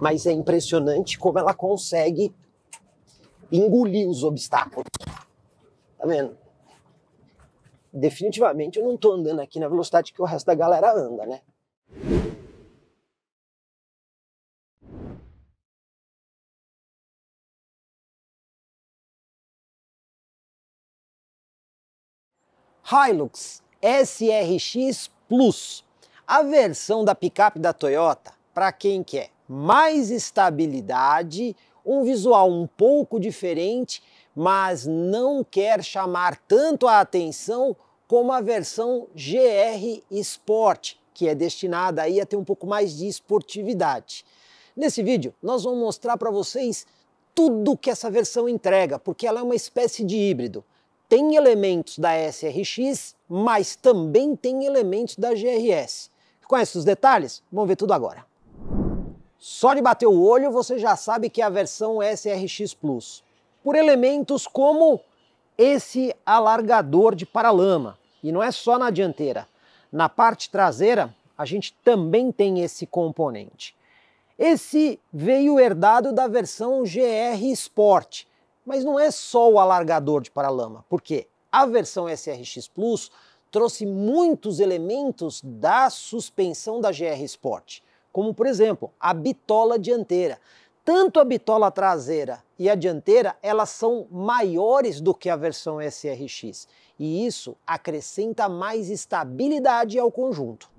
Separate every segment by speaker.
Speaker 1: mas é impressionante como ela consegue engolir os obstáculos. Tá vendo? Definitivamente eu não tô andando aqui na velocidade que o resto da galera anda, né? Hilux SRX Plus, a versão da picape da Toyota para quem quer mais estabilidade, um visual um pouco diferente, mas não quer chamar tanto a atenção como a versão GR Sport, que é destinada aí a ter um pouco mais de esportividade. Nesse vídeo, nós vamos mostrar para vocês tudo que essa versão entrega, porque ela é uma espécie de híbrido. Tem elementos da SRX, mas também tem elementos da GRS. Conhece os detalhes? Vamos ver tudo agora. Só de bater o olho você já sabe que é a versão SRX Plus, por elementos como esse alargador de paralama. E não é só na dianteira. Na parte traseira, a gente também tem esse componente. Esse veio herdado da versão GR Sport, mas não é só o alargador de paralama, porque a versão SRX Plus trouxe muitos elementos da suspensão da GR Sport como por exemplo a bitola dianteira. Tanto a bitola traseira e a dianteira elas são maiores do que a versão SRX e isso acrescenta mais estabilidade ao conjunto.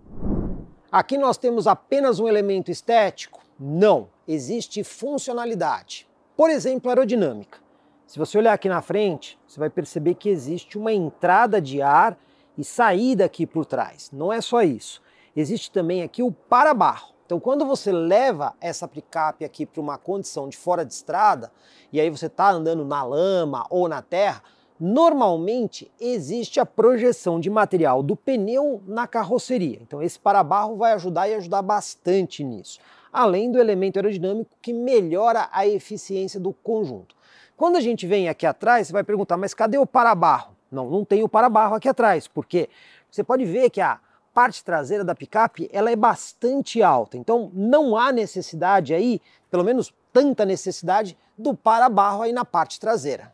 Speaker 1: Aqui nós temos apenas um elemento estético? Não, existe funcionalidade. Por exemplo, aerodinâmica. Se você olhar aqui na frente, você vai perceber que existe uma entrada de ar e saída aqui por trás. Não é só isso. Existe também aqui o para-barro. Então, quando você leva essa picape aqui para uma condição de fora de estrada, e aí você está andando na lama ou na terra, normalmente existe a projeção de material do pneu na carroceria. Então, esse para-barro vai ajudar e ajudar bastante nisso, além do elemento aerodinâmico que melhora a eficiência do conjunto. Quando a gente vem aqui atrás, você vai perguntar, mas cadê o para-barro? Não, não tem o para-barro aqui atrás, porque você pode ver que a parte traseira da picape ela é bastante alta, então não há necessidade aí, pelo menos tanta necessidade, do para-barro aí na parte traseira.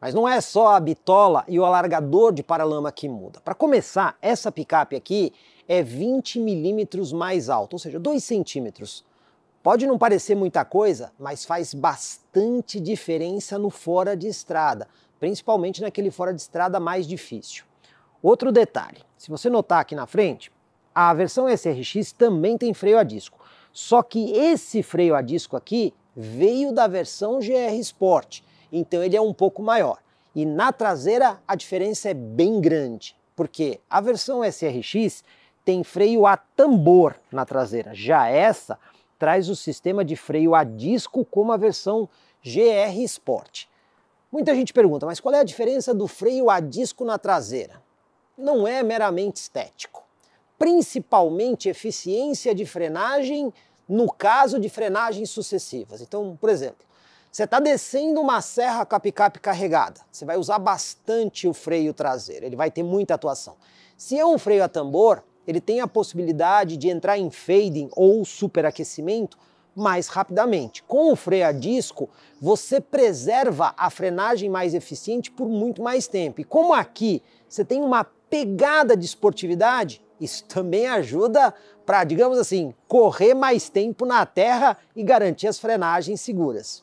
Speaker 1: Mas não é só a bitola e o alargador de paralama que muda. Para começar, essa picape aqui é 20 milímetros mais alta, ou seja, 2 centímetros. Pode não parecer muita coisa, mas faz bastante diferença no fora de estrada, principalmente naquele fora de estrada mais difícil. Outro detalhe, se você notar aqui na frente, a versão SRX também tem freio a disco, só que esse freio a disco aqui veio da versão GR Sport, então ele é um pouco maior. E na traseira a diferença é bem grande, porque a versão SRX tem freio a tambor na traseira, já essa traz o sistema de freio a disco como a versão GR Sport. Muita gente pergunta, mas qual é a diferença do freio a disco na traseira? não é meramente estético. Principalmente eficiência de frenagem no caso de frenagens sucessivas. Então, por exemplo, você está descendo uma serra com a picape carregada, você vai usar bastante o freio traseiro, ele vai ter muita atuação. Se é um freio a tambor, ele tem a possibilidade de entrar em fading ou superaquecimento mais rapidamente. Com o freio a disco, você preserva a frenagem mais eficiente por muito mais tempo. E como aqui você tem uma pegada de esportividade, isso também ajuda para, digamos assim, correr mais tempo na terra e garantir as frenagens seguras.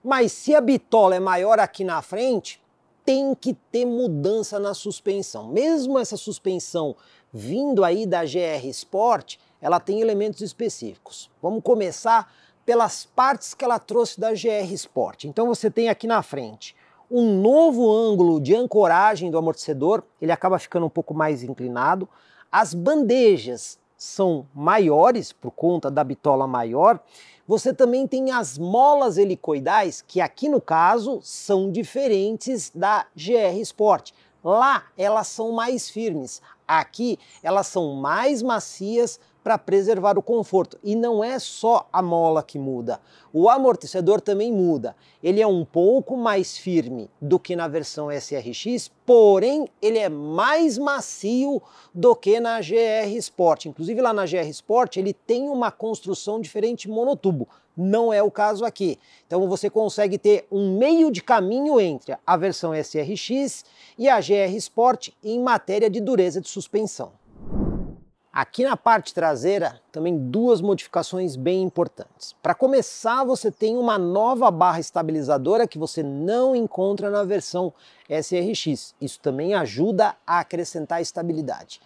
Speaker 1: Mas se a bitola é maior aqui na frente, tem que ter mudança na suspensão. Mesmo essa suspensão vindo aí da GR Sport, ela tem elementos específicos. Vamos começar pelas partes que ela trouxe da GR Sport. Então você tem aqui na frente um novo ângulo de ancoragem do amortecedor, ele acaba ficando um pouco mais inclinado. As bandejas são maiores por conta da bitola maior. Você também tem as molas helicoidais, que aqui no caso são diferentes da GR Sport. Lá elas são mais firmes, aqui elas são mais macias para preservar o conforto. E não é só a mola que muda, o amortecedor também muda. Ele é um pouco mais firme do que na versão SRX, porém ele é mais macio do que na GR Sport. Inclusive lá na GR Sport ele tem uma construção diferente monotubo. Não é o caso aqui. Então você consegue ter um meio de caminho entre a versão SRX e a GR Sport em matéria de dureza de suspensão. Aqui na parte traseira, também duas modificações bem importantes. Para começar, você tem uma nova barra estabilizadora que você não encontra na versão SRX. Isso também ajuda a acrescentar estabilidade.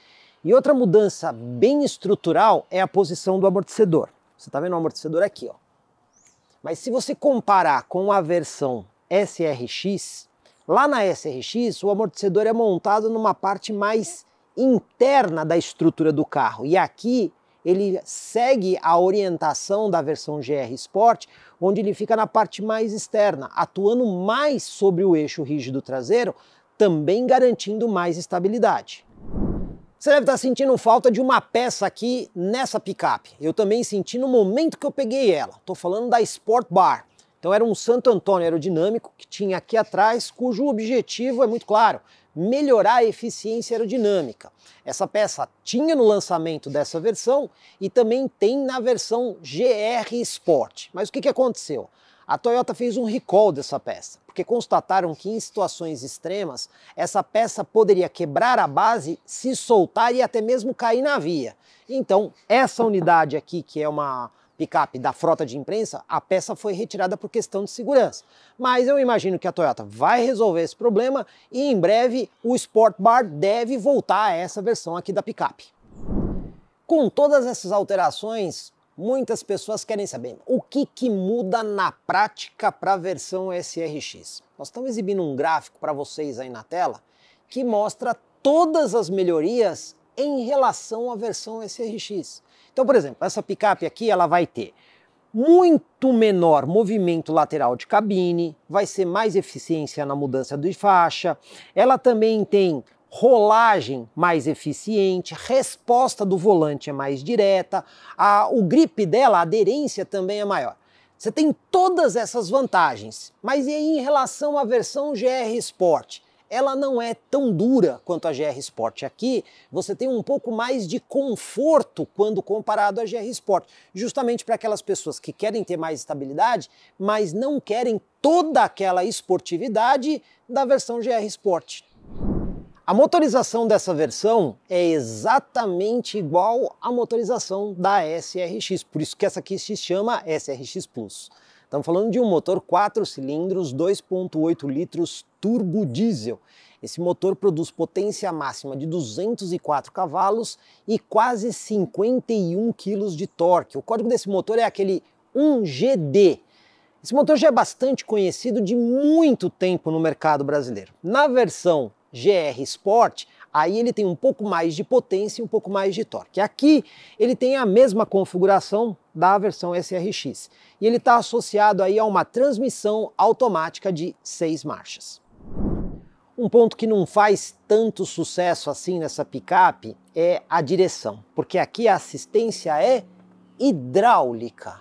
Speaker 1: E outra mudança bem estrutural é a posição do amortecedor. Você está vendo o amortecedor aqui, ó. Mas se você comparar com a versão SRX, lá na SRX o amortecedor é montado numa parte mais interna da estrutura do carro. E aqui ele segue a orientação da versão GR Sport, onde ele fica na parte mais externa, atuando mais sobre o eixo rígido traseiro, também garantindo mais estabilidade. Você deve estar sentindo falta de uma peça aqui nessa picape. Eu também senti no momento que eu peguei ela. Estou falando da Sport Bar. Então era um Santo Antônio aerodinâmico que tinha aqui atrás, cujo objetivo é muito claro, melhorar a eficiência aerodinâmica. Essa peça tinha no lançamento dessa versão e também tem na versão GR Sport. Mas o que, que aconteceu? A Toyota fez um recall dessa peça, porque constataram que em situações extremas essa peça poderia quebrar a base, se soltar e até mesmo cair na via. Então, essa unidade aqui, que é uma picape da frota de imprensa, a peça foi retirada por questão de segurança. Mas eu imagino que a Toyota vai resolver esse problema e em breve o Sport Bar deve voltar a essa versão aqui da picape. Com todas essas alterações, muitas pessoas querem saber o que, que muda na prática para a versão SRX. Nós estamos exibindo um gráfico para vocês aí na tela que mostra todas as melhorias em relação à versão SRX. Então, por exemplo, essa picape aqui ela vai ter muito menor movimento lateral de cabine, vai ser mais eficiência na mudança de faixa. Ela também tem rolagem mais eficiente, resposta do volante é mais direta, a, o grip dela, a aderência também é maior. Você tem todas essas vantagens, mas e aí em relação à versão GR Sport? ela não é tão dura quanto a GR Sport aqui, você tem um pouco mais de conforto quando comparado à GR Sport, justamente para aquelas pessoas que querem ter mais estabilidade, mas não querem toda aquela esportividade da versão GR Sport. A motorização dessa versão é exatamente igual à motorização da SRX, por isso que essa aqui se chama SRX Plus. Estamos falando de um motor 4 cilindros, 2.8 litros turbo diesel. Esse motor produz potência máxima de 204 cavalos e quase 51 kg de torque. O código desse motor é aquele 1GD. Esse motor já é bastante conhecido de muito tempo no mercado brasileiro. Na versão GR Sport, Aí ele tem um pouco mais de potência e um pouco mais de torque. Aqui ele tem a mesma configuração da versão SRX e ele está associado aí a uma transmissão automática de seis marchas. Um ponto que não faz tanto sucesso assim nessa picape é a direção, porque aqui a assistência é hidráulica.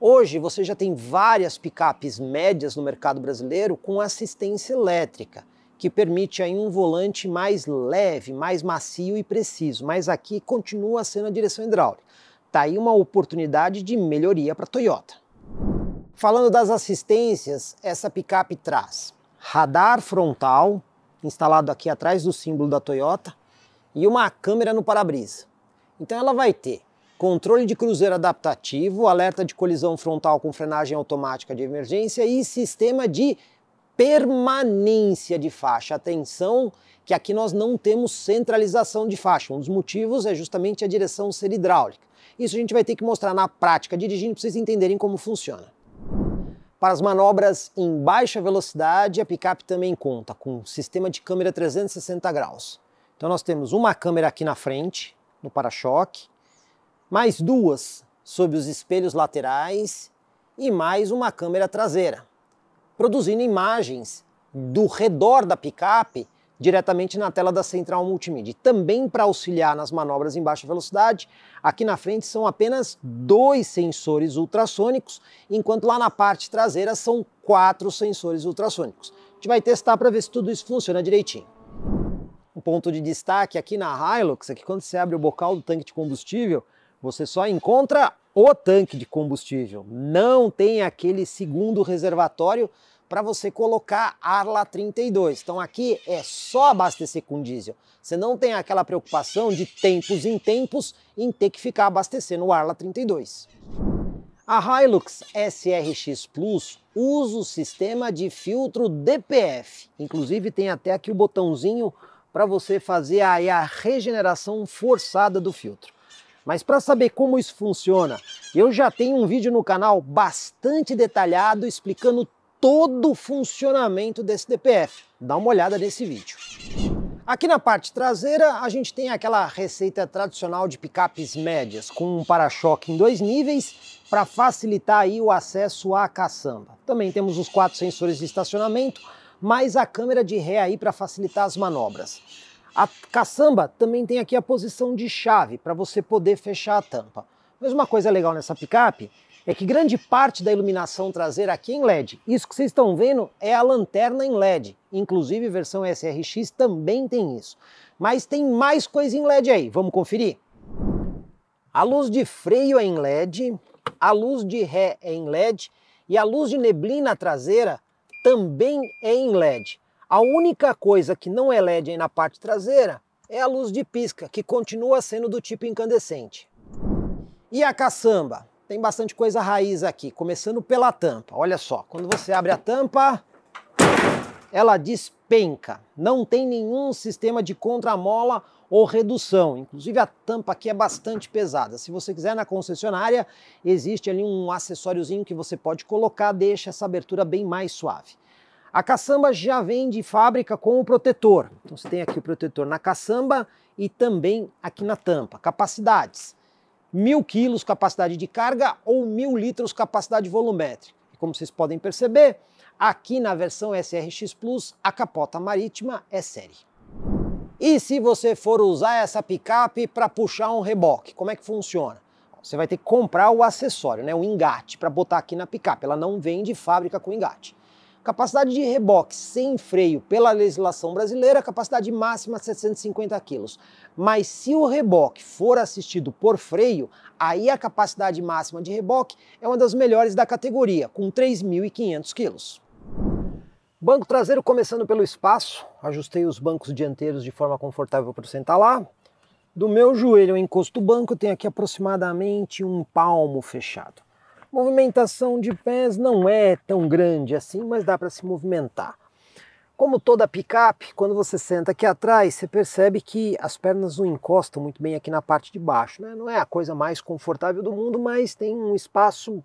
Speaker 1: Hoje você já tem várias picapes médias no mercado brasileiro com assistência elétrica que permite aí um volante mais leve, mais macio e preciso, mas aqui continua sendo a direção hidráulica. Tá aí uma oportunidade de melhoria para a Toyota. Falando das assistências, essa picape traz radar frontal, instalado aqui atrás do símbolo da Toyota, e uma câmera no para-brisa. Então ela vai ter controle de cruzeiro adaptativo, alerta de colisão frontal com frenagem automática de emergência e sistema de permanência de faixa. Atenção que aqui nós não temos centralização de faixa. Um dos motivos é justamente a direção ser hidráulica. Isso a gente vai ter que mostrar na prática, dirigindo para vocês entenderem como funciona. Para as manobras em baixa velocidade, a picape também conta com um sistema de câmera 360 graus. Então nós temos uma câmera aqui na frente, no para-choque, mais duas sob os espelhos laterais e mais uma câmera traseira produzindo imagens do redor da picape diretamente na tela da central multimídia. Também para auxiliar nas manobras em baixa velocidade, aqui na frente são apenas dois sensores ultrassônicos, enquanto lá na parte traseira são quatro sensores ultrassônicos. A gente vai testar para ver se tudo isso funciona direitinho. Um ponto de destaque aqui na Hilux é que quando você abre o bocal do tanque de combustível, você só encontra o tanque de combustível. Não tem aquele segundo reservatório para você colocar Arla 32. Então aqui é só abastecer com diesel. Você não tem aquela preocupação de tempos em tempos em ter que ficar abastecendo o Arla 32. A Hilux SRX Plus usa o sistema de filtro DPF. Inclusive tem até aqui o botãozinho para você fazer a regeneração forçada do filtro. Mas para saber como isso funciona, eu já tenho um vídeo no canal bastante detalhado explicando todo o funcionamento desse DPF. Dá uma olhada nesse vídeo. Aqui na parte traseira, a gente tem aquela receita tradicional de picapes médias, com um para-choque em dois níveis, para facilitar aí o acesso à caçamba. Também temos os quatro sensores de estacionamento, mais a câmera de ré aí para facilitar as manobras. A caçamba também tem aqui a posição de chave para você poder fechar a tampa. Mas uma coisa legal nessa picape é que grande parte da iluminação traseira aqui é em LED. Isso que vocês estão vendo é a lanterna em LED. Inclusive, versão SRX também tem isso. Mas tem mais coisa em LED aí, vamos conferir? A luz de freio é em LED, a luz de ré é em LED e a luz de neblina traseira também é em LED. A única coisa que não é LED aí na parte traseira é a luz de pisca, que continua sendo do tipo incandescente. E a caçamba? Tem bastante coisa raiz aqui, começando pela tampa. Olha só, quando você abre a tampa, ela despenca. Não tem nenhum sistema de contramola ou redução. Inclusive a tampa aqui é bastante pesada. Se você quiser na concessionária, existe ali um acessóriozinho que você pode colocar, deixa essa abertura bem mais suave. A caçamba já vem de fábrica com o protetor. Então você tem aqui o protetor na caçamba e também aqui na tampa. Capacidades. 1.000 quilos capacidade de carga ou 1.000 litros capacidade volumétrica. E Como vocês podem perceber, aqui na versão SRX Plus, a capota marítima é série. E se você for usar essa picape para puxar um reboque, como é que funciona? Você vai ter que comprar o acessório, né, o engate, para botar aqui na picape. Ela não vem de fábrica com engate. Capacidade de reboque sem freio pela legislação brasileira, capacidade máxima 750 quilos. Mas se o reboque for assistido por freio, aí a capacidade máxima de reboque é uma das melhores da categoria, com 3.500 quilos. Banco traseiro começando pelo espaço, ajustei os bancos dianteiros de forma confortável para sentar lá. Do meu joelho encosto do banco, tenho aqui aproximadamente um palmo fechado. Movimentação de pés não é tão grande assim, mas dá para se movimentar. Como toda picape, quando você senta aqui atrás, você percebe que as pernas não encostam muito bem aqui na parte de baixo. Né? Não é a coisa mais confortável do mundo, mas tem um espaço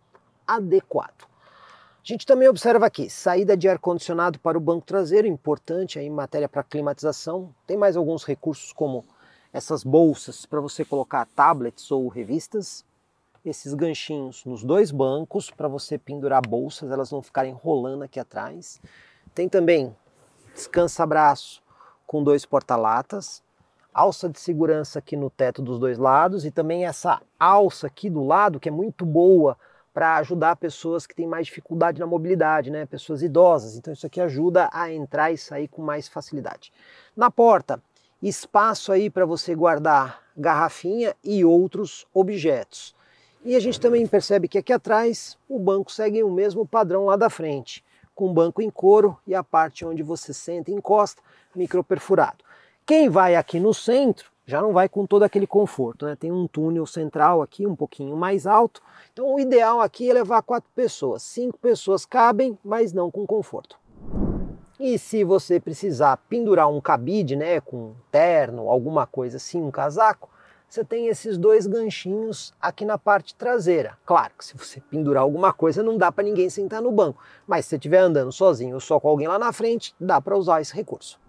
Speaker 1: adequado. A gente também observa aqui, saída de ar-condicionado para o banco traseiro, importante aí em matéria para climatização. Tem mais alguns recursos como essas bolsas para você colocar tablets ou revistas esses ganchinhos nos dois bancos para você pendurar bolsas, elas não ficarem rolando aqui atrás. Tem também descansa braço com dois porta-latas, alça de segurança aqui no teto dos dois lados e também essa alça aqui do lado que é muito boa para ajudar pessoas que têm mais dificuldade na mobilidade, né? pessoas idosas. Então isso aqui ajuda a entrar e sair com mais facilidade. Na porta, espaço aí para você guardar garrafinha e outros objetos. E a gente também percebe que aqui atrás o banco segue o mesmo padrão lá da frente, com o banco em couro e a parte onde você senta e encosta, microperfurado. Quem vai aqui no centro já não vai com todo aquele conforto, né? Tem um túnel central aqui, um pouquinho mais alto. Então o ideal aqui é levar quatro pessoas. Cinco pessoas cabem, mas não com conforto. E se você precisar pendurar um cabide, né, com um terno, alguma coisa assim, um casaco, você tem esses dois ganchinhos aqui na parte traseira. Claro que se você pendurar alguma coisa, não dá para ninguém sentar no banco, mas se você estiver andando sozinho ou só com alguém lá na frente, dá para usar esse recurso.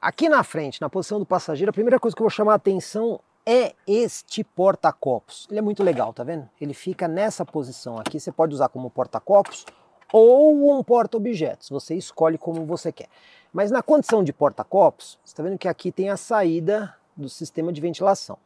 Speaker 1: Aqui na frente, na posição do passageiro, a primeira coisa que eu vou chamar a atenção é este porta-copos. Ele é muito legal, tá vendo? Ele fica nessa posição aqui, você pode usar como porta-copos ou um porta-objetos, você escolhe como você quer. Mas na condição de porta-copos, você está vendo que aqui tem a saída do sistema de ventilação.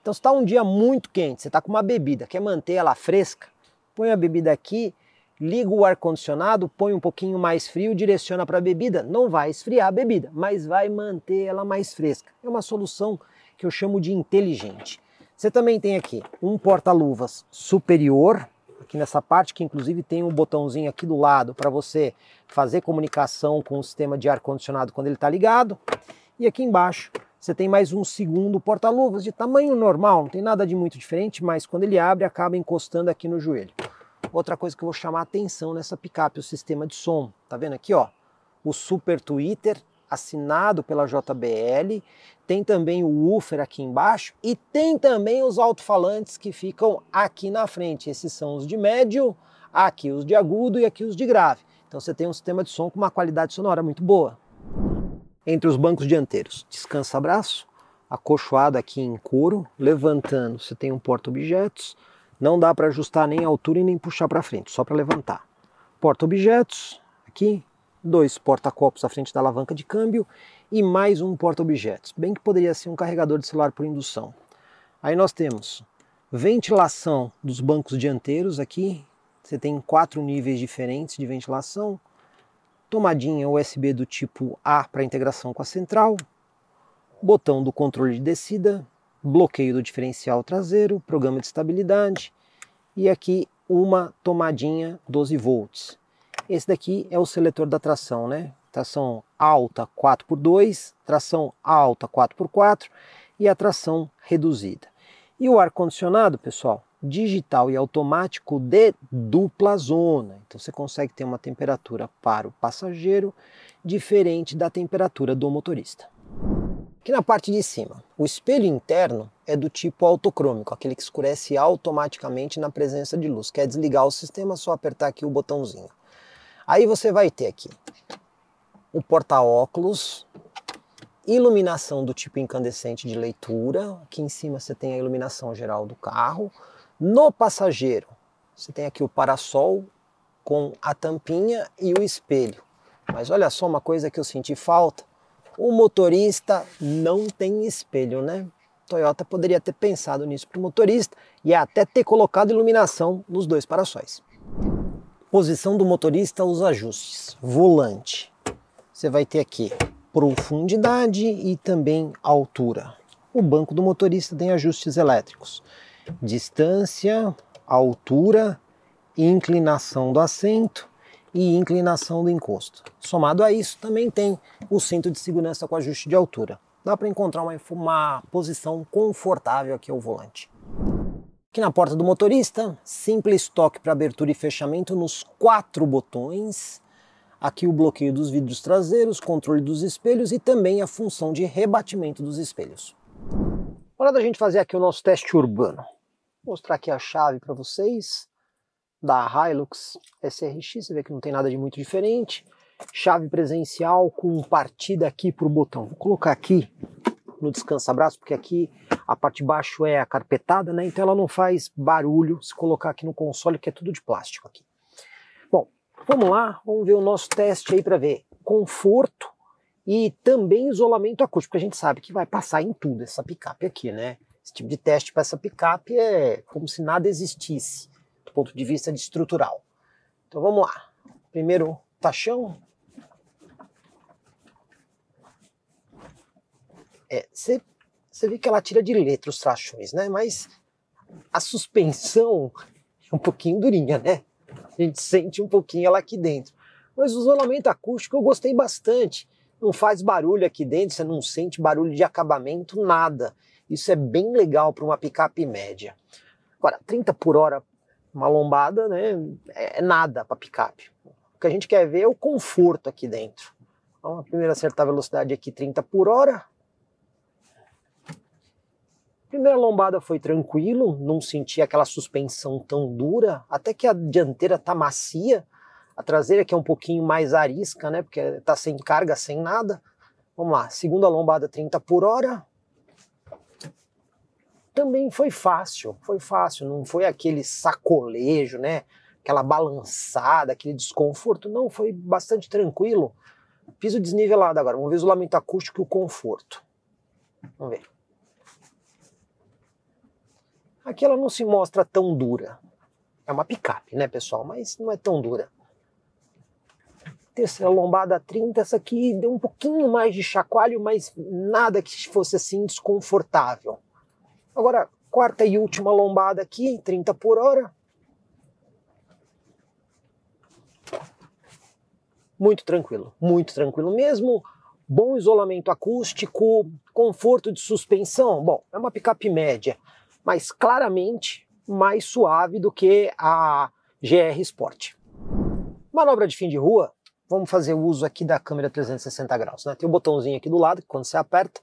Speaker 1: Então, se está um dia muito quente, você está com uma bebida, quer manter ela fresca, põe a bebida aqui, liga o ar-condicionado, põe um pouquinho mais frio, direciona para a bebida. Não vai esfriar a bebida, mas vai manter ela mais fresca. É uma solução que eu chamo de inteligente. Você também tem aqui um porta-luvas superior, aqui nessa parte que inclusive tem um botãozinho aqui do lado para você fazer comunicação com o sistema de ar-condicionado quando ele está ligado. E aqui embaixo você tem mais um segundo porta-luvas de tamanho normal, não tem nada de muito diferente, mas quando ele abre, acaba encostando aqui no joelho. Outra coisa que eu vou chamar a atenção nessa picape, é o sistema de som. Tá vendo aqui, ó? O Super Twitter, assinado pela JBL, tem também o woofer aqui embaixo e tem também os alto-falantes que ficam aqui na frente. Esses são os de médio, aqui os de agudo e aqui os de grave. Então você tem um sistema de som com uma qualidade sonora muito boa entre os bancos dianteiros. Descansa braço, acolchoado aqui em couro, levantando. Você tem um porta-objetos, não dá para ajustar nem a altura e nem puxar para frente, só para levantar. Porta-objetos, aqui, dois porta-copos à frente da alavanca de câmbio e mais um porta-objetos. Bem que poderia ser um carregador de celular por indução. Aí nós temos ventilação dos bancos dianteiros aqui. Você tem quatro níveis diferentes de ventilação tomadinha USB do tipo A para integração com a central, botão do controle de descida, bloqueio do diferencial traseiro, programa de estabilidade e aqui uma tomadinha 12 volts. Esse daqui é o seletor da tração, né? Tração alta 4x2, tração alta 4x4 e a tração reduzida. E o ar-condicionado, pessoal, digital e automático de dupla zona. Então você consegue ter uma temperatura para o passageiro diferente da temperatura do motorista. Aqui na parte de cima, o espelho interno é do tipo autocrômico, aquele que escurece automaticamente na presença de luz. Quer desligar o sistema, só apertar aqui o botãozinho. Aí você vai ter aqui o porta-óculos iluminação do tipo incandescente de leitura. Aqui em cima você tem a iluminação geral do carro. No passageiro, você tem aqui o parasol com a tampinha e o espelho. Mas olha só uma coisa que eu senti falta. O motorista não tem espelho, né? Toyota poderia ter pensado nisso para o motorista e até ter colocado iluminação nos dois paraçóis. Posição do motorista, os ajustes. Volante. Você vai ter aqui profundidade e também altura. O banco do motorista tem ajustes elétricos, distância, altura, inclinação do assento e inclinação do encosto. Somado a isso, também tem o cinto de segurança com ajuste de altura. Dá para encontrar uma, uma posição confortável aqui ao volante. Aqui na porta do motorista, simples toque para abertura e fechamento nos quatro botões Aqui o bloqueio dos vidros traseiros, controle dos espelhos e também a função de rebatimento dos espelhos. Hora da gente fazer aqui o nosso teste urbano. Vou mostrar aqui a chave para vocês da Hilux SRX, você vê que não tem nada de muito diferente. Chave presencial com partida aqui para o botão. Vou colocar aqui no descansa-braço, porque aqui a parte de baixo é carpetada, né? Então ela não faz barulho se colocar aqui no console, que é tudo de plástico aqui. Vamos lá, vamos ver o nosso teste aí para ver conforto e também isolamento acústico, porque a gente sabe que vai passar em tudo essa picape aqui, né? Esse tipo de teste para essa picape é como se nada existisse do ponto de vista de estrutural. Então vamos lá. Primeiro tachão. É, você vê que ela tira de letra os trachões, né? Mas a suspensão é um pouquinho durinha, né? a gente sente um pouquinho ela aqui dentro. Mas o isolamento acústico eu gostei bastante. Não faz barulho aqui dentro, você não sente barulho de acabamento, nada. Isso é bem legal para uma picape média. Agora, 30 por hora, uma lombada, né? É, é nada para picape. O que a gente quer ver é o conforto aqui dentro. Então, primeiro acertar a velocidade aqui 30 por hora, Primeira lombada foi tranquilo, não senti aquela suspensão tão dura, até que a dianteira tá macia, a traseira que é um pouquinho mais arisca, né? Porque tá sem carga, sem nada. Vamos lá, segunda lombada 30 por hora. Também foi fácil, foi fácil, não foi aquele sacolejo, né? Aquela balançada, aquele desconforto, não, foi bastante tranquilo. Piso desnivelado agora, vamos ver o isolamento acústico e o conforto. Vamos ver. Aqui ela não se mostra tão dura. É uma picape, né, pessoal? Mas não é tão dura. Terceira lombada 30, essa aqui deu um pouquinho mais de chacoalho, mas nada que fosse assim desconfortável. Agora, quarta e última lombada aqui, 30 por hora. Muito tranquilo, muito tranquilo mesmo. Bom isolamento acústico, conforto de suspensão. Bom, é uma picape média mas claramente mais suave do que a GR Sport. Manobra de fim de rua, vamos fazer uso aqui da câmera 360 graus. Né? Tem o um botãozinho aqui do lado, que quando você aperta,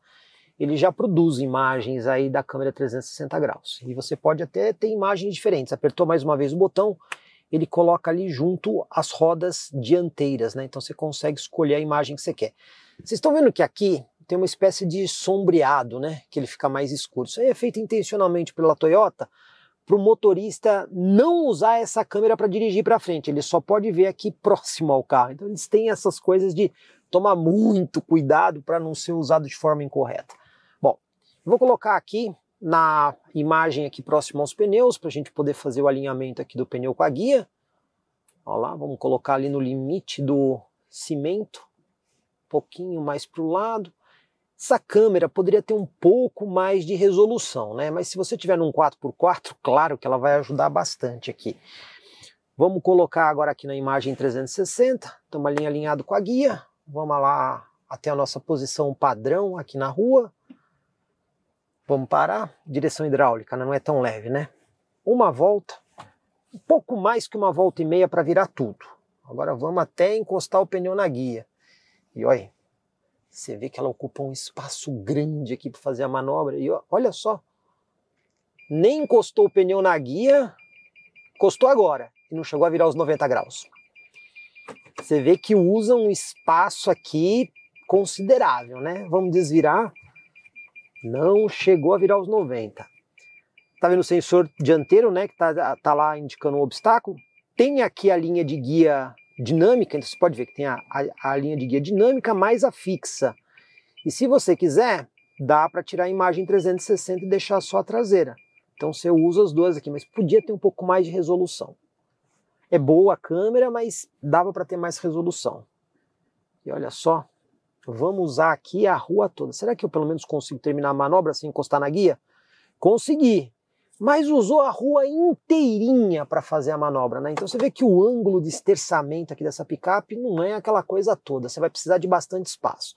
Speaker 1: ele já produz imagens aí da câmera 360 graus. E você pode até ter imagens diferentes. Apertou mais uma vez o botão, ele coloca ali junto as rodas dianteiras, né? Então você consegue escolher a imagem que você quer. Vocês estão vendo que aqui tem uma espécie de sombreado, né? Que ele fica mais escuro. Isso aí é feito intencionalmente pela Toyota para o motorista não usar essa câmera para dirigir para frente. Ele só pode ver aqui próximo ao carro. Então eles têm essas coisas de tomar muito cuidado para não ser usado de forma incorreta. Bom, vou colocar aqui na imagem aqui próximo aos pneus para a gente poder fazer o alinhamento aqui do pneu com a guia. Olha lá, vamos colocar ali no limite do cimento, um pouquinho mais para o lado. Essa câmera poderia ter um pouco mais de resolução, né? Mas se você tiver num 4x4, claro que ela vai ajudar bastante aqui. Vamos colocar agora aqui na imagem 360, estamos ali alinhado com a guia, vamos lá até a nossa posição padrão aqui na rua. Vamos parar, direção hidráulica, né? não é tão leve, né? Uma volta, um pouco mais que uma volta e meia para virar tudo. Agora vamos até encostar o pneu na guia. E olha, você vê que ela ocupa um espaço grande aqui para fazer a manobra. E olha só, nem encostou o pneu na guia, encostou agora e não chegou a virar os 90 graus. Você vê que usa um espaço aqui considerável, né? Vamos desvirar. Não chegou a virar os 90. Tá vendo o sensor dianteiro, né? Que tá, tá lá indicando um obstáculo. Tem aqui a linha de guia dinâmica, então você pode ver que tem a, a, a linha de guia dinâmica mais a fixa. E se você quiser, dá para tirar a imagem 360 e deixar só a traseira. Então você usa as duas aqui, mas podia ter um pouco mais de resolução. É boa a câmera, mas dava para ter mais resolução. E olha só, vamos usar aqui a rua toda. Será que eu pelo menos consigo terminar a manobra sem encostar na guia? Consegui, mas usou a rua inteirinha para fazer a manobra, né? Então você vê que o ângulo de esterçamento aqui dessa picape não é aquela coisa toda, você vai precisar de bastante espaço.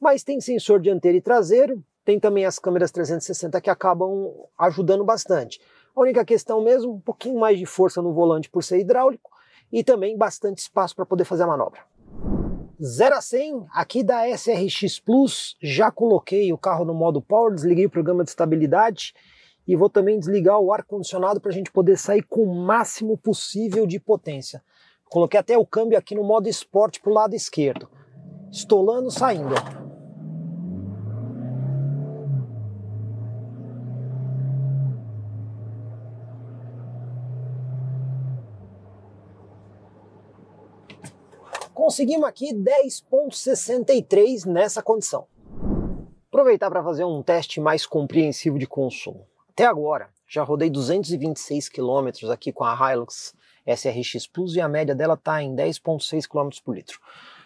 Speaker 1: Mas tem sensor dianteiro e traseiro, tem também as câmeras 360 que acabam ajudando bastante. A única questão mesmo, um pouquinho mais de força no volante por ser hidráulico e também bastante espaço para poder fazer a manobra. 0 a 100, aqui da SRX Plus, já coloquei o carro no modo power, desliguei o programa de estabilidade e vou também desligar o ar-condicionado para a gente poder sair com o máximo possível de potência. Coloquei até o câmbio aqui no modo esporte para o lado esquerdo. Estolando, saindo. Conseguimos aqui 10.63 nessa condição. Aproveitar para fazer um teste mais compreensivo de consumo. Até agora, já rodei 226 km aqui com a Hilux SRX Plus e a média dela está em 10,6 km por litro.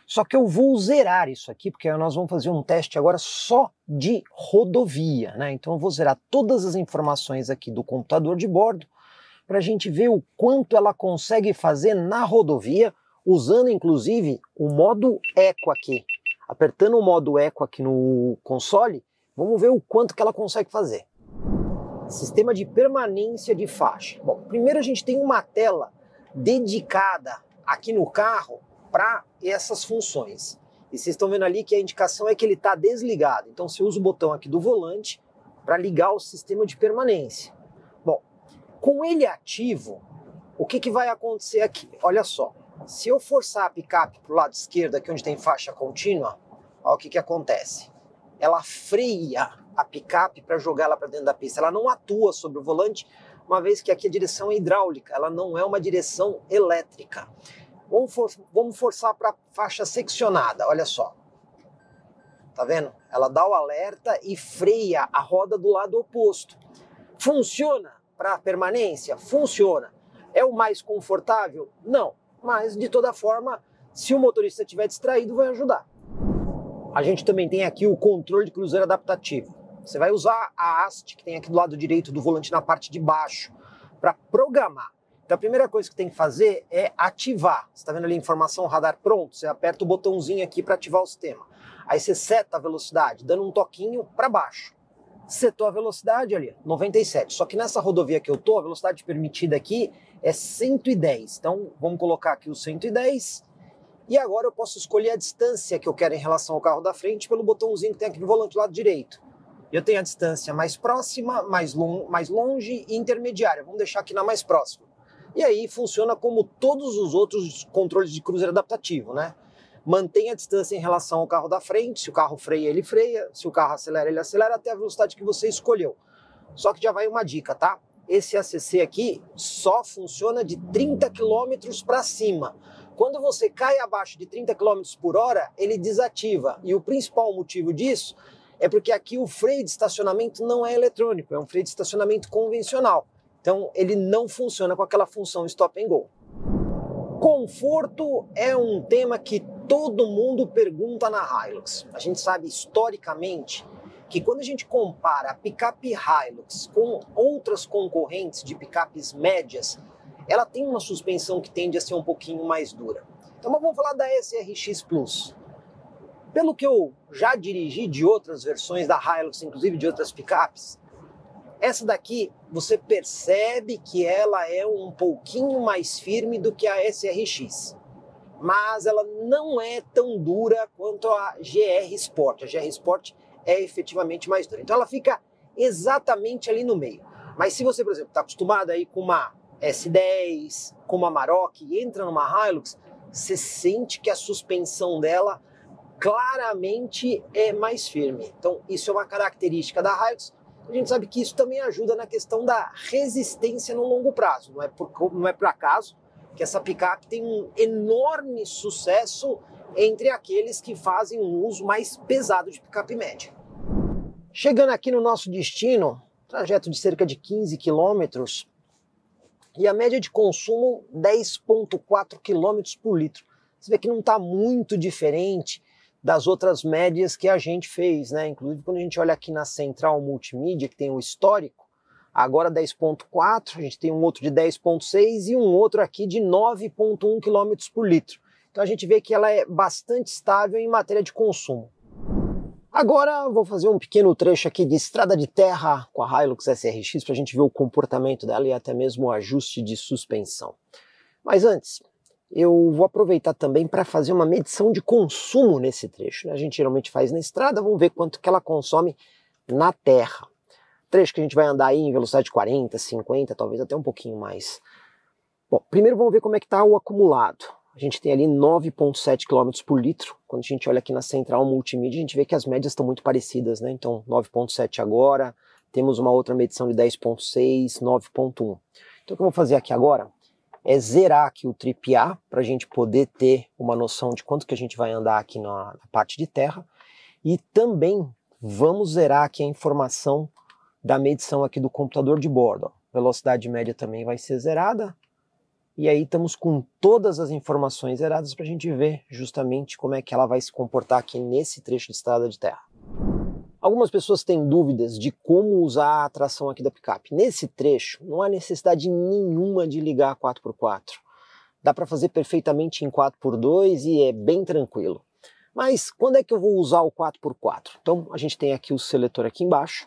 Speaker 1: Só que eu vou zerar isso aqui, porque nós vamos fazer um teste agora só de rodovia, né? Então eu vou zerar todas as informações aqui do computador de bordo para a gente ver o quanto ela consegue fazer na rodovia, usando inclusive o modo eco aqui. Apertando o modo eco aqui no console, vamos ver o quanto que ela consegue fazer. Sistema de permanência de faixa. Bom, primeiro a gente tem uma tela dedicada aqui no carro para essas funções. E vocês estão vendo ali que a indicação é que ele está desligado. Então você usa o botão aqui do volante para ligar o sistema de permanência. Bom, com ele ativo, o que, que vai acontecer aqui? Olha só, se eu forçar a picape para o lado esquerdo, aqui onde tem faixa contínua, olha o que, que acontece. Ela freia a picape para jogar ela para dentro da pista. Ela não atua sobre o volante, uma vez que aqui a direção é hidráulica, ela não é uma direção elétrica. Vamos, for vamos forçar para faixa seccionada, olha só. Tá vendo? Ela dá o alerta e freia a roda do lado oposto. Funciona para permanência? Funciona. É o mais confortável? Não. Mas, de toda forma, se o motorista estiver distraído, vai ajudar. A gente também tem aqui o controle de cruzeiro adaptativo. Você vai usar a haste que tem aqui do lado direito do volante na parte de baixo para programar. Então a primeira coisa que tem que fazer é ativar. Você está vendo ali a informação radar pronto? Você aperta o botãozinho aqui para ativar o sistema. Aí você seta a velocidade, dando um toquinho para baixo. Setou a velocidade ali, 97. Só que nessa rodovia que eu tô, a velocidade permitida aqui é 110. Então vamos colocar aqui o 110. E agora eu posso escolher a distância que eu quero em relação ao carro da frente pelo botãozinho que tem aqui no volante do lado direito. Eu tenho a distância mais próxima, mais, long, mais longe e intermediária. Vamos deixar aqui na mais próxima. E aí funciona como todos os outros controles de cruzeiro adaptativo, né? Mantém a distância em relação ao carro da frente. Se o carro freia, ele freia. Se o carro acelera, ele acelera até a velocidade que você escolheu. Só que já vai uma dica, tá? Esse ACC aqui só funciona de 30 km para cima. Quando você cai abaixo de 30 km por hora, ele desativa. E o principal motivo disso é porque aqui o freio de estacionamento não é eletrônico, é um freio de estacionamento convencional. Então ele não funciona com aquela função stop and go. Conforto é um tema que todo mundo pergunta na Hilux. A gente sabe historicamente que quando a gente compara a picape Hilux com outras concorrentes de picapes médias, ela tem uma suspensão que tende a ser um pouquinho mais dura. Então vamos falar da SRX Plus. Pelo que eu já dirigi de outras versões da Hilux, inclusive de outras picapes, essa daqui você percebe que ela é um pouquinho mais firme do que a SRX, mas ela não é tão dura quanto a GR Sport. A GR Sport é efetivamente mais dura. Então ela fica exatamente ali no meio. Mas se você, por exemplo, está acostumado aí com uma S10, com uma Maroc e entra numa Hilux, você sente que a suspensão dela claramente é mais firme. Então, isso é uma característica da Hilux. A gente sabe que isso também ajuda na questão da resistência no longo prazo. Não é por, não é por acaso que essa picape tem um enorme sucesso entre aqueles que fazem um uso mais pesado de picape média. Chegando aqui no nosso destino, trajeto de cerca de 15 quilômetros, e a média de consumo 10,4 km por litro. Você vê que não está muito diferente das outras médias que a gente fez, né? Inclusive, quando a gente olha aqui na central multimídia, que tem o histórico, agora 10,4, a gente tem um outro de 10,6 e um outro aqui de 9,1 km por litro. Então a gente vê que ela é bastante estável em matéria de consumo. Agora vou fazer um pequeno trecho aqui de estrada de terra com a Hilux SRX para a gente ver o comportamento dela e até mesmo o ajuste de suspensão. Mas antes, eu vou aproveitar também para fazer uma medição de consumo nesse trecho. Né? A gente geralmente faz na estrada, vamos ver quanto que ela consome na terra. Trecho que a gente vai andar aí em velocidade 40, 50, talvez até um pouquinho mais. Bom, primeiro vamos ver como é que está o acumulado. A gente tem ali 9,7 km por litro. Quando a gente olha aqui na central multimídia, a gente vê que as médias estão muito parecidas, né? Então, 9,7 agora, temos uma outra medição de 10,6, 9,1. Então, o que eu vou fazer aqui agora? é zerar aqui o trip A para a gente poder ter uma noção de quanto que a gente vai andar aqui na, na parte de terra e também vamos zerar aqui a informação da medição aqui do computador de bordo. Velocidade média também vai ser zerada e aí estamos com todas as informações zeradas para a gente ver justamente como é que ela vai se comportar aqui nesse trecho de estrada de terra. Algumas pessoas têm dúvidas de como usar a tração aqui da picape. Nesse trecho, não há necessidade nenhuma de ligar a 4x4. Dá para fazer perfeitamente em 4x2 e é bem tranquilo. Mas quando é que eu vou usar o 4x4? Então a gente tem aqui o seletor aqui embaixo,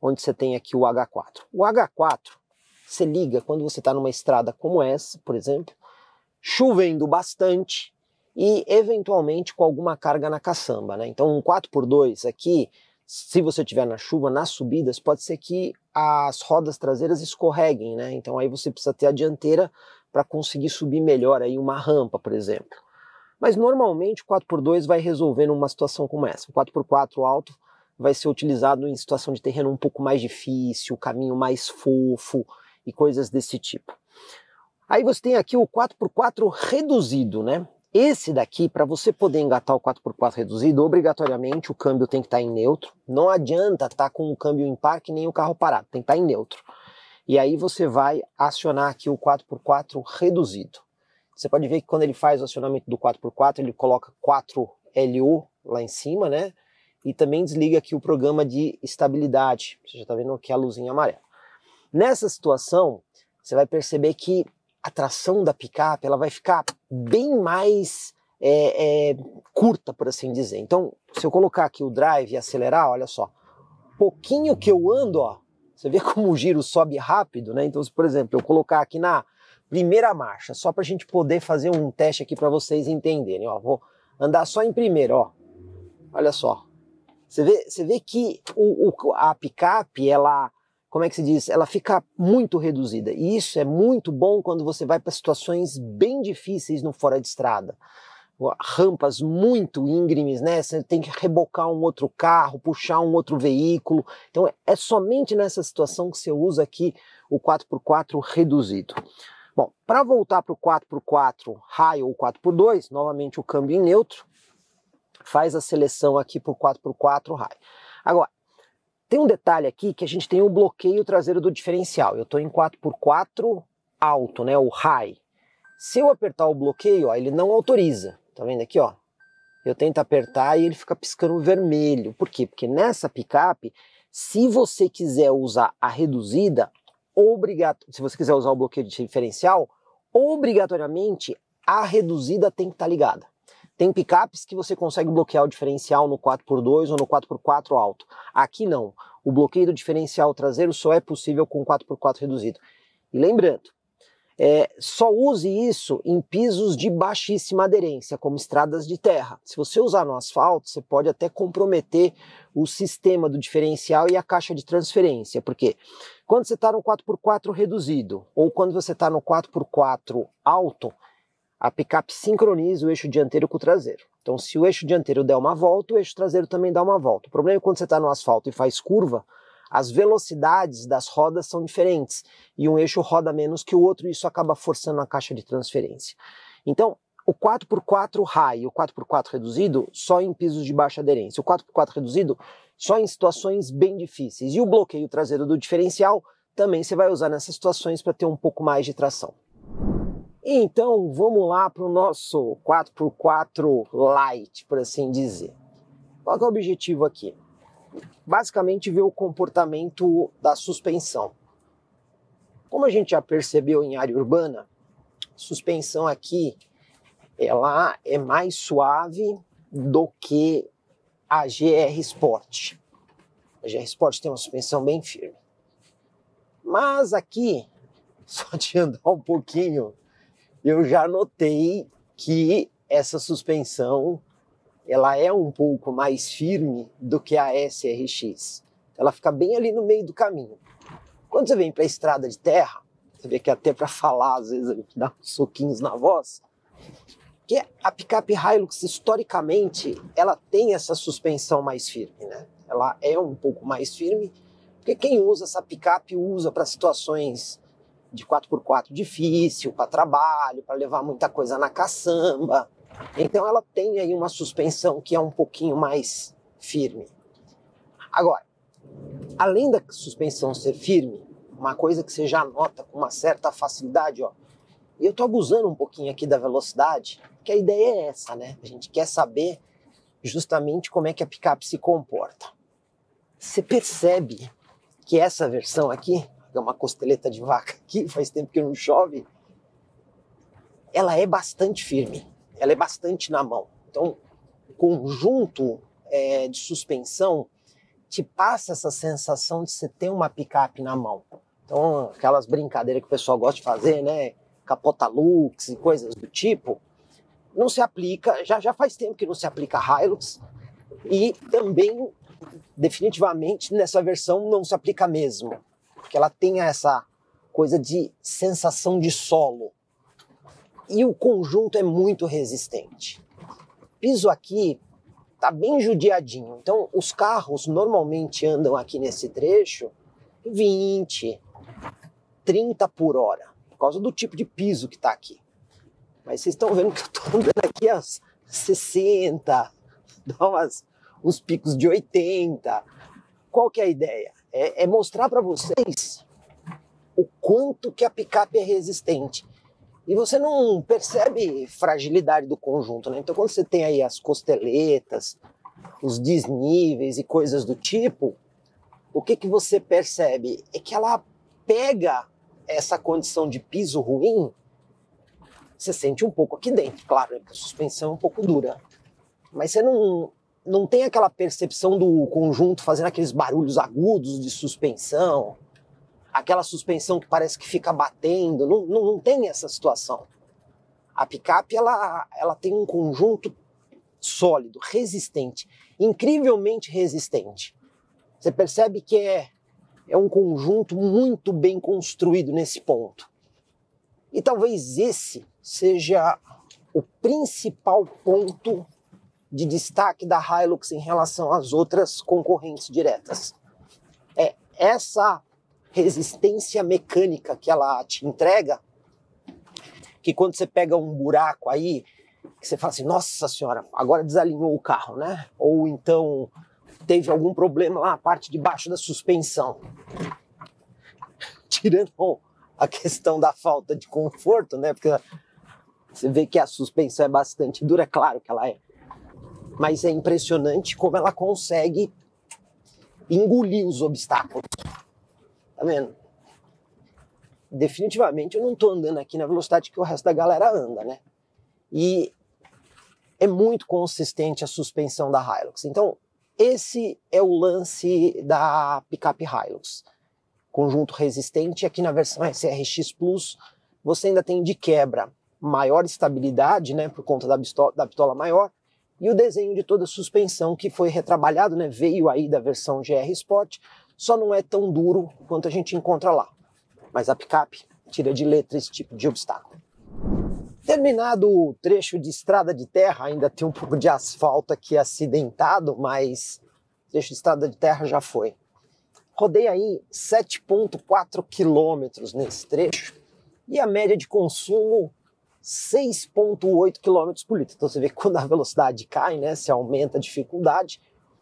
Speaker 1: onde você tem aqui o H4. O H4 você liga quando você está numa estrada como essa, por exemplo, chovendo bastante e eventualmente com alguma carga na caçamba. Né? Então um 4x2 aqui se você tiver na chuva, nas subidas, pode ser que as rodas traseiras escorreguem, né? Então aí você precisa ter a dianteira para conseguir subir melhor aí uma rampa, por exemplo. Mas normalmente 4x2 vai resolver numa situação como essa. O 4x4 alto vai ser utilizado em situação de terreno um pouco mais difícil, caminho mais fofo e coisas desse tipo. Aí você tem aqui o 4x4 reduzido, né? Esse daqui, para você poder engatar o 4x4 reduzido, obrigatoriamente o câmbio tem que estar tá em neutro. Não adianta estar tá com o câmbio em parque nem o carro parado, tem que estar tá em neutro. E aí você vai acionar aqui o 4x4 reduzido. Você pode ver que quando ele faz o acionamento do 4x4, ele coloca 4LU lá em cima, né? E também desliga aqui o programa de estabilidade. Você já está vendo aqui é a luzinha amarela. Nessa situação, você vai perceber que a tração da picape ela vai ficar bem mais é, é, curta, por assim dizer. Então, se eu colocar aqui o drive e acelerar, olha só, pouquinho que eu ando, ó, você vê como o giro sobe rápido, né? Então, se, por exemplo, eu colocar aqui na primeira marcha, só para a gente poder fazer um teste aqui para vocês entenderem, ó, vou andar só em primeiro ó, olha só. Você vê, você vê que o, o, a picape, ela como é que se diz, ela fica muito reduzida. E isso é muito bom quando você vai para situações bem difíceis no fora de estrada. Rampas muito íngremes, né? Você tem que rebocar um outro carro, puxar um outro veículo. Então é somente nessa situação que você usa aqui o 4x4 reduzido. Bom, para voltar para o 4x4 raio ou 4x2, novamente o câmbio em neutro, faz a seleção aqui para o 4x4 raio. Agora, tem um detalhe aqui que a gente tem o um bloqueio traseiro do diferencial. Eu estou em 4x4 alto, né, o high. Se eu apertar o bloqueio, ó, ele não autoriza. Tá vendo aqui, ó? Eu tento apertar e ele fica piscando vermelho. Por quê? Porque nessa picape, se você quiser usar a reduzida, obrigato... se você quiser usar o bloqueio de diferencial, obrigatoriamente a reduzida tem que estar tá ligada. Tem picapes que você consegue bloquear o diferencial no 4x2 ou no 4x4 alto. Aqui não. O bloqueio do diferencial traseiro só é possível com 4x4 reduzido. E lembrando, é, só use isso em pisos de baixíssima aderência, como estradas de terra. Se você usar no asfalto, você pode até comprometer o sistema do diferencial e a caixa de transferência, porque quando você está no 4x4 reduzido ou quando você está no 4x4 alto, a picape sincroniza o eixo dianteiro com o traseiro. Então, se o eixo dianteiro der uma volta, o eixo traseiro também dá uma volta. O problema é quando você está no asfalto e faz curva, as velocidades das rodas são diferentes e um eixo roda menos que o outro, e isso acaba forçando a caixa de transferência. Então, o 4x4 high, o 4x4 reduzido, só em pisos de baixa aderência. O 4x4 reduzido, só em situações bem difíceis. E o bloqueio traseiro do diferencial também você vai usar nessas situações para ter um pouco mais de tração. Então vamos lá para o nosso 4x4 light, por assim dizer. Qual é o objetivo aqui? Basicamente ver o comportamento da suspensão. Como a gente já percebeu em área urbana, suspensão aqui ela é mais suave do que a GR Sport. A GR Sport tem uma suspensão bem firme. Mas aqui, só de andar um pouquinho eu já notei que essa suspensão ela é um pouco mais firme do que a SRX. Ela fica bem ali no meio do caminho. Quando você vem para a estrada de terra, você vê que é até para falar, às vezes, dá uns soquinhos na voz, que a picape Hilux, historicamente, ela tem essa suspensão mais firme, né? Ela é um pouco mais firme, porque quem usa essa picape usa para situações de 4x4 difícil para trabalho, para levar muita coisa na caçamba. Então ela tem aí uma suspensão que é um pouquinho mais firme. Agora, além da suspensão ser firme, uma coisa que você já nota com uma certa facilidade, ó, eu estou abusando um pouquinho aqui da velocidade, que a ideia é essa, né? A gente quer saber justamente como é que a picape se comporta. Você percebe que essa versão aqui é uma costeleta de vaca aqui, faz tempo que não chove, ela é bastante firme, ela é bastante na mão. Então, o conjunto é, de suspensão te passa essa sensação de você ter uma picape na mão. Então, aquelas brincadeiras que o pessoal gosta de fazer, né? Capota Lux e coisas do tipo, não se aplica, já, já faz tempo que não se aplica a Hilux, e também definitivamente nessa versão não se aplica mesmo porque ela tem essa coisa de sensação de solo. E o conjunto é muito resistente. Piso aqui tá bem judiadinho. Então, os carros normalmente andam aqui nesse trecho 20, 30 por hora, por causa do tipo de piso que tá aqui. Mas vocês estão vendo que eu tô andando aqui às 60, dá umas, uns picos de 80. Qual que é a ideia? é, é mostrar para vocês o quanto que a picape é resistente. E você não percebe fragilidade do conjunto, né? Então quando você tem aí as costeletas, os desníveis e coisas do tipo, o que que você percebe é que ela pega essa condição de piso ruim, você sente um pouco aqui dentro, claro, a suspensão é um pouco dura, mas você não não tem aquela percepção do conjunto fazendo aqueles barulhos agudos de suspensão, aquela suspensão que parece que fica batendo, não, não, não tem essa situação. A picape ela, ela tem um conjunto sólido, resistente, incrivelmente resistente. Você percebe que é, é um conjunto muito bem construído nesse ponto. E talvez esse seja o principal ponto de destaque da Hilux em relação às outras concorrentes diretas. É essa resistência mecânica que ela te entrega, que quando você pega um buraco aí, que você fala assim, nossa senhora, agora desalinhou o carro, né? Ou então teve algum problema lá na parte de baixo da suspensão. Tirando a questão da falta de conforto, né? Porque você vê que a suspensão é bastante dura, é claro que ela é mas é impressionante como ela consegue engolir os obstáculos. Tá vendo? Definitivamente eu não tô andando aqui na velocidade que o resto da galera anda, né? E é muito consistente a suspensão da Hilux. Então, esse é o lance da picape Hilux. Conjunto resistente, aqui na versão SRX Plus, você ainda tem de quebra maior estabilidade, né, por conta da, da bitola maior, e o desenho de toda a suspensão que foi retrabalhado, né, veio aí da versão GR Sport, só não é tão duro quanto a gente encontra lá. Mas a picape tira de letra esse tipo de obstáculo. Terminado o trecho de estrada de terra, ainda tem um pouco de asfalto aqui acidentado, mas trecho de estrada de terra já foi. Rodei aí 7,4 quilômetros nesse trecho e a média de consumo 6,8 km por litro. Então você vê que quando a velocidade cai, né, se aumenta a dificuldade,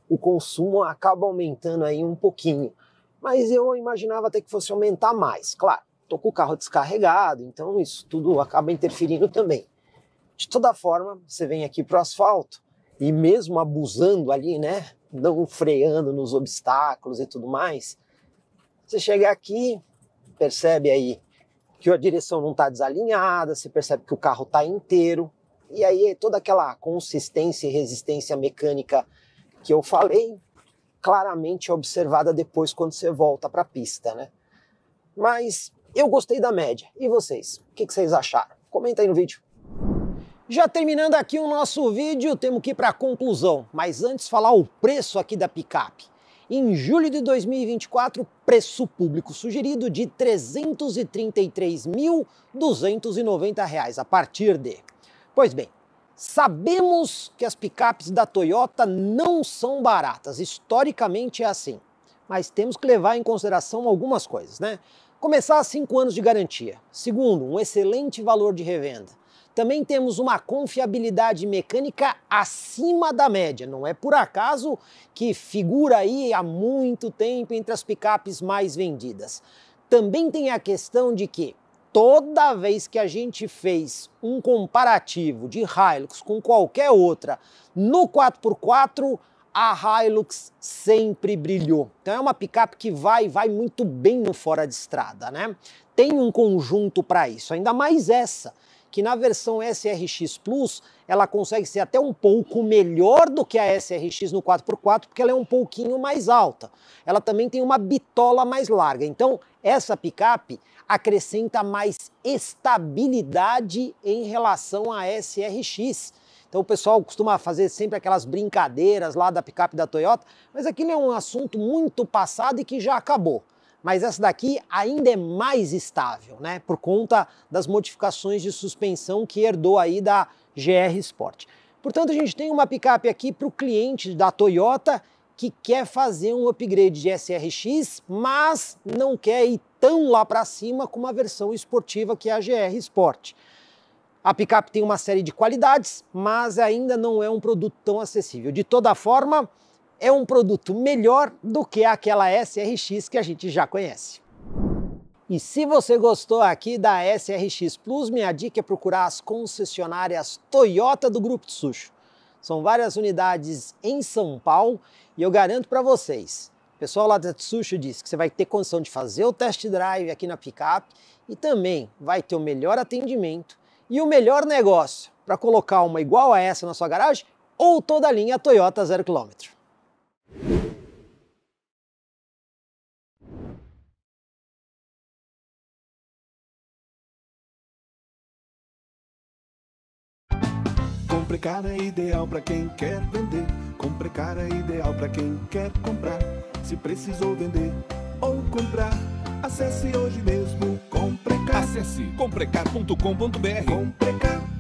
Speaker 1: o consumo acaba aumentando aí um pouquinho. Mas eu imaginava até que fosse aumentar mais. Claro, estou com o carro descarregado, então isso tudo acaba interferindo também. De toda forma, você vem aqui para o asfalto e mesmo abusando ali, né, não freando nos obstáculos e tudo mais, você chega aqui, percebe aí que a direção não está desalinhada, você percebe que o carro está inteiro. E aí toda aquela consistência e resistência mecânica que eu falei, claramente é observada depois quando você volta para a pista, né? Mas eu gostei da média. E vocês? O que, que vocês acharam? Comenta aí no vídeo. Já terminando aqui o nosso vídeo, temos que ir para a conclusão. Mas antes falar o preço aqui da picape. Em julho de 2024, preço público sugerido de R$ 333.290 a partir de. Pois bem, sabemos que as picapes da Toyota não são baratas, historicamente é assim. Mas temos que levar em consideração algumas coisas, né? Começar a cinco anos de garantia. Segundo, um excelente valor de revenda. Também temos uma confiabilidade mecânica acima da média. Não é por acaso que figura aí há muito tempo entre as picapes mais vendidas. Também tem a questão de que toda vez que a gente fez um comparativo de Hilux com qualquer outra no 4x4, a Hilux sempre brilhou. Então é uma picape que vai vai muito bem no fora de estrada, né? Tem um conjunto para isso, ainda mais essa que na versão SRX Plus ela consegue ser até um pouco melhor do que a SRX no 4x4, porque ela é um pouquinho mais alta. Ela também tem uma bitola mais larga. Então, essa picape acrescenta mais estabilidade em relação à SRX. Então o pessoal costuma fazer sempre aquelas brincadeiras lá da picape da Toyota, mas aquilo é um assunto muito passado e que já acabou mas essa daqui ainda é mais estável, né? Por conta das modificações de suspensão que herdou aí da GR Sport. Portanto, a gente tem uma picape aqui para o cliente da Toyota que quer fazer um upgrade de SRX, mas não quer ir tão lá para cima com uma versão esportiva que é a GR Sport. A picape tem uma série de qualidades, mas ainda não é um produto tão acessível. De toda forma, é um produto melhor do que aquela SRX que a gente já conhece. E se você gostou aqui da SRX Plus, minha dica é procurar as concessionárias Toyota do Grupo Tsucho. São várias unidades em São Paulo e eu garanto para vocês, o pessoal lá da Tsucho diz que você vai ter condição de fazer o test drive aqui na picape e também vai ter o melhor atendimento e o melhor negócio para colocar uma igual a essa na sua garagem ou toda a linha Toyota zero quilômetro. Comprecar é ideal para quem quer vender. Comprecar é ideal para quem quer comprar. Se precisou vender ou comprar, acesse hoje mesmo Comprecar. Acesse comprecar.com.br. Comprecar.